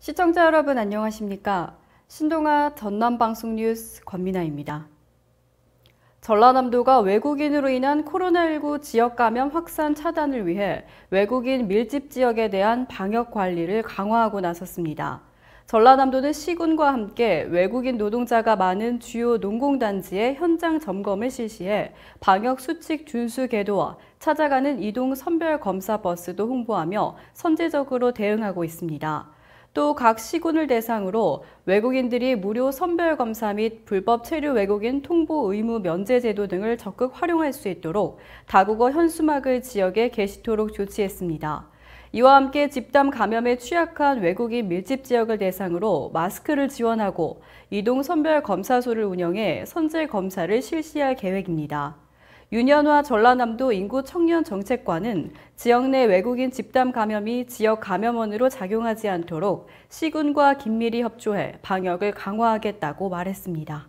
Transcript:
시청자 여러분 안녕하십니까? 신동아 전남방송 뉴스 권민아입니다. 전라남도가 외국인으로 인한 코로나19 지역 감염 확산 차단을 위해 외국인 밀집 지역에 대한 방역 관리를 강화하고 나섰습니다. 전라남도는 시군과 함께 외국인 노동자가 많은 주요 농공단지에 현장 점검을 실시해 방역 수칙 준수 계도와 찾아가는 이동 선별 검사 버스도 홍보하며 선제적으로 대응하고 있습니다. 또각 시군을 대상으로 외국인들이 무료 선별 검사 및 불법 체류 외국인 통보 의무 면제 제도 등을 적극 활용할 수 있도록 다국어 현수막을 지역에 게시토록 조치했습니다. 이와 함께 집단 감염에 취약한 외국인 밀집 지역을 대상으로 마스크를 지원하고 이동 선별 검사소를 운영해 선제 검사를 실시할 계획입니다. 윤현화 전라남도 인구 청년 정책관은 지역 내 외국인 집단 감염이 지역 감염원으로 작용하지 않도록 시군과 긴밀히 협조해 방역을 강화하겠다고 말했습니다.